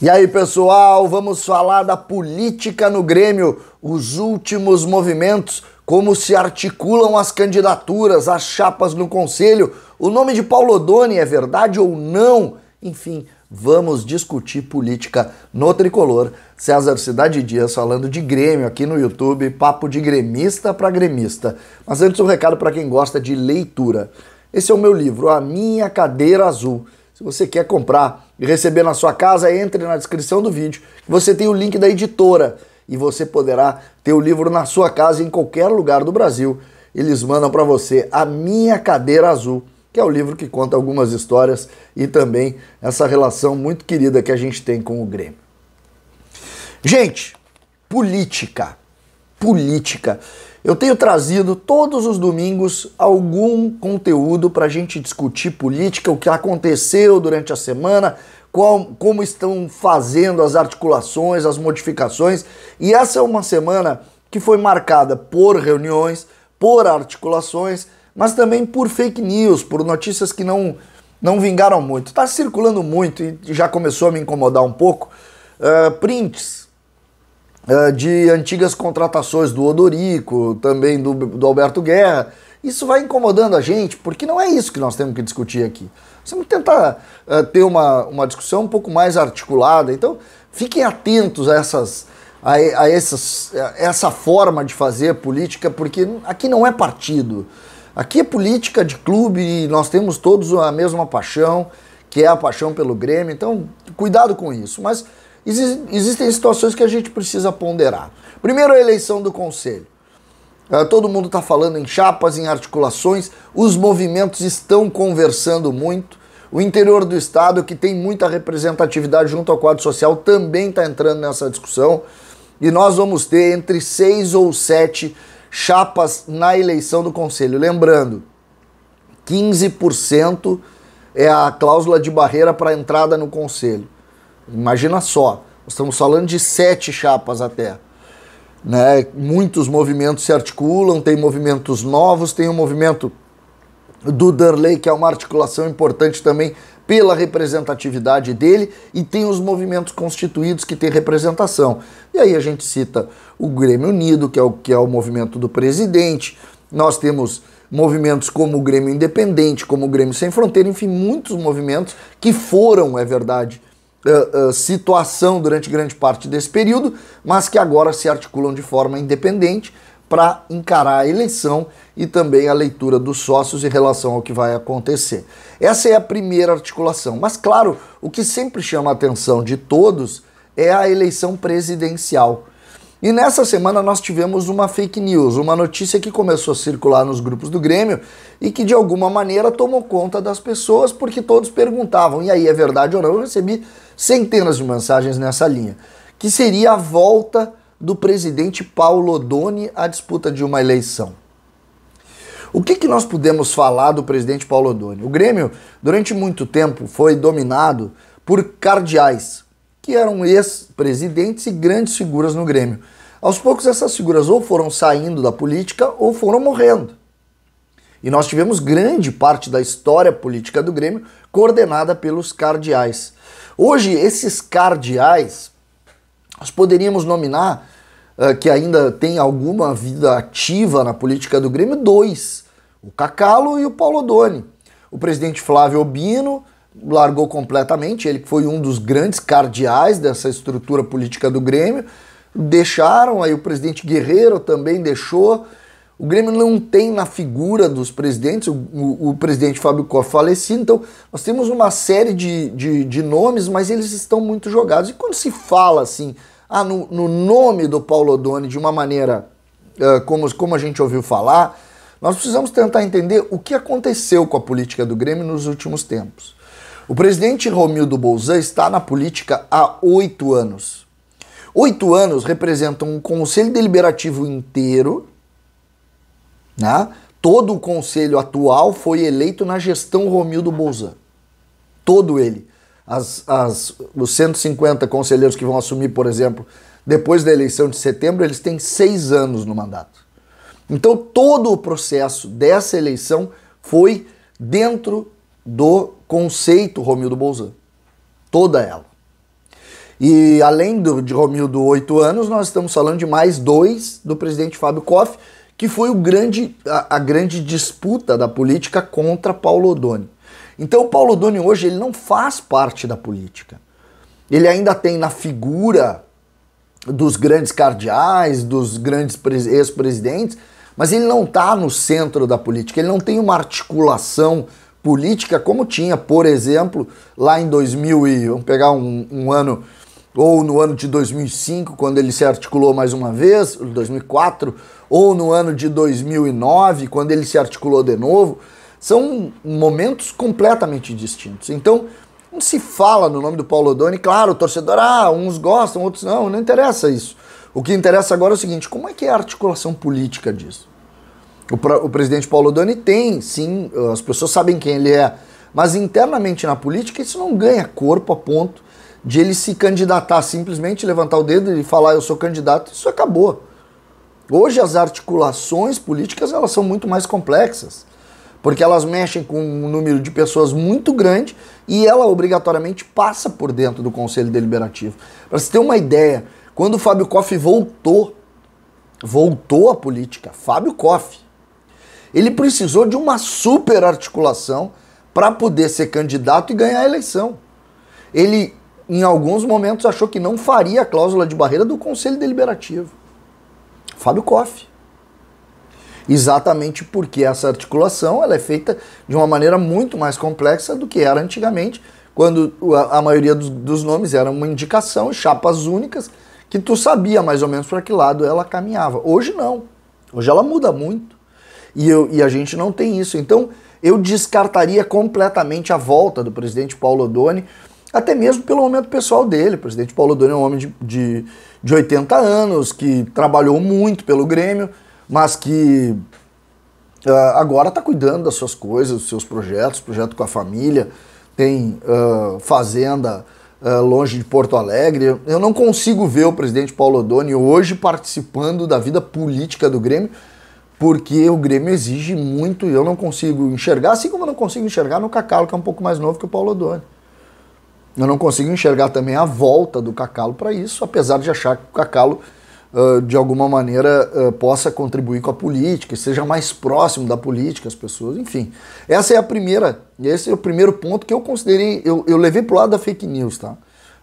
E aí, pessoal, vamos falar da política no Grêmio, os últimos movimentos, como se articulam as candidaturas, as chapas no conselho, o nome de Paulo Odoni é verdade ou não? Enfim, vamos discutir política no tricolor. César Cidade Dias falando de Grêmio aqui no YouTube, papo de gremista para gremista. Mas antes um recado para quem gosta de leitura. Esse é o meu livro, A Minha Cadeira Azul. Se você quer comprar e receber na sua casa, entre na descrição do vídeo. Você tem o link da editora e você poderá ter o livro na sua casa em qualquer lugar do Brasil. Eles mandam para você A Minha Cadeira Azul, que é o livro que conta algumas histórias e também essa relação muito querida que a gente tem com o Grêmio. Gente, política. Política. Eu tenho trazido todos os domingos algum conteúdo para a gente discutir política, o que aconteceu durante a semana, qual, como estão fazendo as articulações, as modificações. E essa é uma semana que foi marcada por reuniões, por articulações, mas também por fake news, por notícias que não, não vingaram muito. Está circulando muito e já começou a me incomodar um pouco. Uh, prints ah, de antigas contratações do Odorico, também do, do Alberto Guerra. Isso vai incomodando a gente, porque não é isso que nós temos que discutir aqui. Nós temos que tentar uh, ter uma, uma discussão um pouco mais articulada. Então, fiquem atentos a essas. A, a, essas, a essa forma de fazer política, porque aqui não é partido. Aqui é política de clube e nós temos todos a mesma paixão, que é a paixão pelo Grêmio. Então, cuidado com isso. Mas existem situações que a gente precisa ponderar. Primeiro, a eleição do conselho. Ah, todo mundo está falando em chapas, em articulações, os movimentos estão conversando muito. O interior do estado, que tem muita representatividade junto ao quadro social, também está entrando nessa discussão. E nós vamos ter entre seis ou sete chapas na eleição do conselho. Lembrando, 15% é a cláusula de barreira para entrada no conselho. Imagina só, nós estamos falando de sete chapas até. Né? Muitos movimentos se articulam, tem movimentos novos, tem o um movimento do Derley, que é uma articulação importante também pela representatividade dele, e tem os movimentos constituídos que têm representação. E aí a gente cita o Grêmio Unido, que é o, que é o movimento do presidente, nós temos movimentos como o Grêmio Independente, como o Grêmio Sem Fronteira, enfim, muitos movimentos que foram, é verdade, eh, eh, situação durante grande parte desse período, mas que agora se articulam de forma independente para encarar a eleição e também a leitura dos sócios em relação ao que vai acontecer. Essa é a primeira articulação. Mas, claro, o que sempre chama a atenção de todos é a eleição presidencial. E nessa semana nós tivemos uma fake news, uma notícia que começou a circular nos grupos do Grêmio e que de alguma maneira tomou conta das pessoas porque todos perguntavam, e aí é verdade ou não? Eu recebi centenas de mensagens nessa linha, que seria a volta do presidente Paulo Odoni à disputa de uma eleição. O que, que nós podemos falar do presidente Paulo Odoni? O Grêmio, durante muito tempo, foi dominado por cardeais, que eram ex-presidentes e grandes figuras no Grêmio. Aos poucos, essas figuras ou foram saindo da política ou foram morrendo. E nós tivemos grande parte da história política do Grêmio coordenada pelos cardeais. Hoje, esses cardeais, nós poderíamos nominar, uh, que ainda tem alguma vida ativa na política do Grêmio, dois: o Cacalo e o Paulo Doni. O presidente Flávio Obino, largou completamente, ele foi um dos grandes cardeais dessa estrutura política do Grêmio. Deixaram, aí o presidente Guerreiro também deixou. O Grêmio não tem na figura dos presidentes, o, o, o presidente Fábio Koff falecido, então nós temos uma série de, de, de, nomes, mas eles estão muito jogados. E quando se fala assim, ah, no, no nome do Paulo Odoni, de uma maneira uh, como, como a gente ouviu falar, nós precisamos tentar entender o que aconteceu com a política do Grêmio nos últimos tempos. O presidente Romildo Bolzan está na política há oito anos. Oito anos representam um conselho deliberativo inteiro, né? Todo o conselho atual foi eleito na gestão Romildo Bolzan. Todo ele. As, as, os 150 conselheiros que vão assumir, por exemplo, depois da eleição de setembro, eles têm seis anos no mandato. Então, todo o processo dessa eleição foi dentro do conceito Romildo Bolzan. Toda ela. E além do, de Romildo, oito anos, nós estamos falando de mais dois do presidente Fábio Koff, que foi o grande, a, a grande disputa da política contra Paulo Odoni. Então, o Paulo Odoni hoje ele não faz parte da política. Ele ainda tem na figura dos grandes cardeais, dos grandes ex-presidentes, mas ele não está no centro da política, ele não tem uma articulação política como tinha, por exemplo, lá em 2000 e vamos pegar um, um, ano ou no ano de 2005 quando ele se articulou mais uma vez, 2004 ou no ano de 2009 quando ele se articulou de novo, são momentos completamente distintos. Então não se fala no nome do Paulo Doni, claro, o torcedor, ah, uns gostam, outros não, não interessa isso. O que interessa agora é o seguinte: como é que é a articulação política disso? O, o presidente Paulo Doni tem, sim, eh, as pessoas sabem quem ele é, mas internamente na política isso não ganha corpo a ponto de ele se candidatar, simplesmente levantar o dedo e falar eu sou candidato, isso acabou. Hoje as articulações políticas elas são muito mais complexas, porque elas mexem com um número de pessoas muito grande e ela obrigatoriamente passa por dentro do Conselho Deliberativo. Para você ter uma ideia, quando o Fábio Koff voltou, voltou à política, Fábio Koff, ele precisou de uma super articulação para poder ser candidato e ganhar a eleição. Ele, em alguns momentos, achou que não faria a cláusula de barreira do Conselho Deliberativo. Fábio Koff. Exatamente porque essa articulação ela é feita de uma maneira muito mais complexa do que era antigamente, quando a maioria dos, dos nomes era uma indicação, chapas únicas, que tu sabia mais ou menos para que lado ela caminhava. Hoje não. Hoje ela muda muito. E, eu, e a gente não tem isso. Então, eu descartaria completamente a volta do presidente Paulo Odoni, até mesmo pelo momento pessoal dele. O presidente Paulo Odoni é um homem de, de, de 80 anos, que trabalhou muito pelo Grêmio, mas que uh, agora está cuidando das suas coisas, dos seus projetos, projeto com a família, tem uh, fazenda uh, longe de Porto Alegre. Eu não consigo ver o presidente Paulo Odoni hoje participando da vida política do Grêmio, porque o Grêmio exige muito e eu não consigo enxergar, assim como eu não consigo enxergar no Cacalo, que é um pouco mais novo que o Paulo Odoni. Eu não consigo enxergar também a volta do Cacalo para isso, apesar de achar que o Cacalo, uh, de alguma maneira, uh, possa contribuir com a política, seja mais próximo da política, as pessoas, enfim. Essa é a primeira, esse é o primeiro ponto que eu considerei, eu, eu levei para o lado da fake news, tá?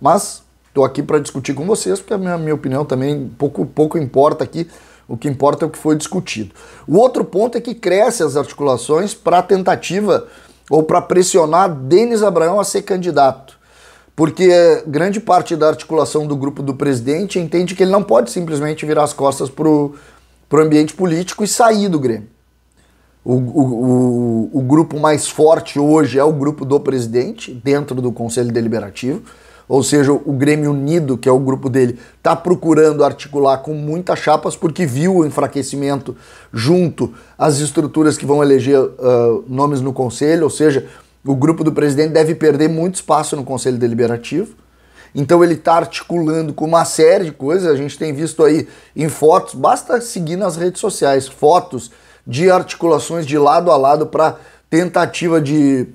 Mas estou aqui para discutir com vocês, porque a minha, minha opinião também pouco, pouco importa aqui o que importa é o que foi discutido. O outro ponto é que cresce as articulações para a tentativa ou para pressionar Denis Abraão a ser candidato. Porque grande parte da articulação do grupo do presidente entende que ele não pode simplesmente virar as costas para o ambiente político e sair do Grêmio. O, o, o, o grupo mais forte hoje é o grupo do presidente, dentro do Conselho Deliberativo ou seja, o Grêmio Unido, que é o grupo dele, está procurando articular com muitas chapas porque viu o enfraquecimento junto às estruturas que vão eleger uh, nomes no conselho, ou seja, o grupo do presidente deve perder muito espaço no conselho deliberativo. Então ele está articulando com uma série de coisas, a gente tem visto aí em fotos, basta seguir nas redes sociais, fotos de articulações de lado a lado para tentativa de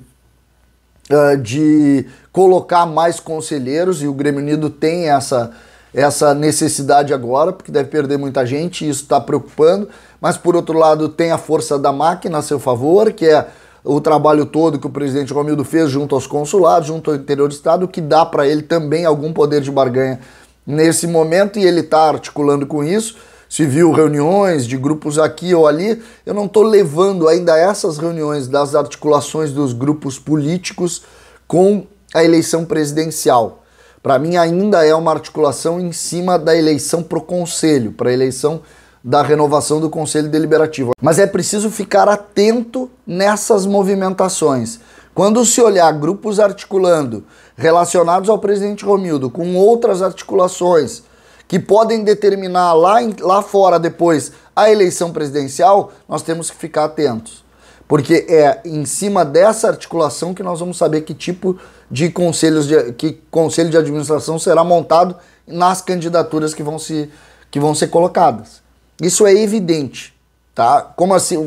ah, de colocar mais conselheiros, e o Grêmio Unido tem essa, essa necessidade agora, porque deve perder muita gente, e isso está preocupando. Mas, por outro lado, tem a força da máquina a seu favor, que é o trabalho todo que o presidente Romildo fez junto aos consulados, junto ao interior do Estado, que dá para ele também algum poder de barganha nesse momento, e ele está articulando com isso se viu reuniões de grupos aqui ou ali, eu não estou levando ainda essas reuniões das articulações dos grupos políticos com a eleição presidencial. Para mim, ainda é uma articulação em cima da eleição para o Conselho, para a eleição da renovação do Conselho Deliberativo. Mas é preciso ficar atento nessas movimentações. Quando se olhar grupos articulando relacionados ao presidente Romildo com outras articulações que podem determinar lá, em, lá fora depois a eleição presidencial, nós temos que ficar atentos. Porque é em cima dessa articulação que nós vamos saber que tipo de conselhos de, que conselho de administração será montado nas candidaturas que vão, se, que vão ser colocadas. Isso é evidente, tá? Como assim?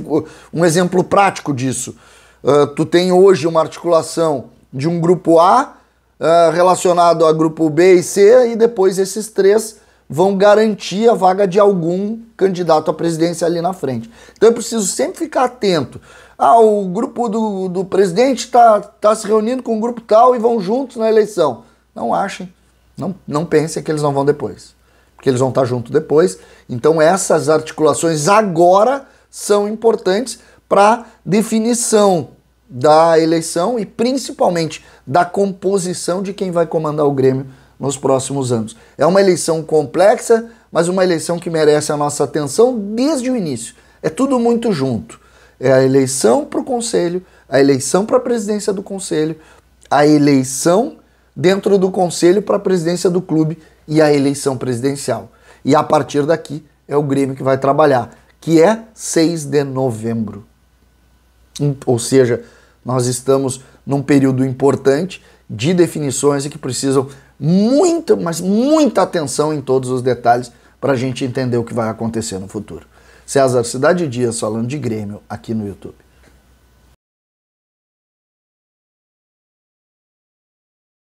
Um exemplo prático disso. Uh, tu tem hoje uma articulação de um grupo A uh, relacionado a grupo B e C e depois esses três vão garantir a vaga de algum candidato à presidência ali na frente. Então é preciso sempre ficar atento. Ah, o grupo do, do presidente está tá se reunindo com um grupo tal e vão juntos na eleição. Não achem, não, não pensem que eles não vão depois, porque eles vão estar tá junto depois. Então essas articulações agora são importantes para definição da eleição e principalmente da composição de quem vai comandar o Grêmio nos próximos anos. É uma eleição complexa, mas uma eleição que merece a nossa atenção desde o início. É tudo muito junto. É a eleição para o Conselho, a eleição para a presidência do Conselho, a eleição dentro do Conselho para a presidência do clube e a eleição presidencial. E a partir daqui é o Grêmio que vai trabalhar, que é 6 de novembro. Ou seja, nós estamos num período importante de definições e que precisam muita, mas muita atenção em todos os detalhes para a gente entender o que vai acontecer no futuro. César Cidade Dias falando de Grêmio aqui no YouTube.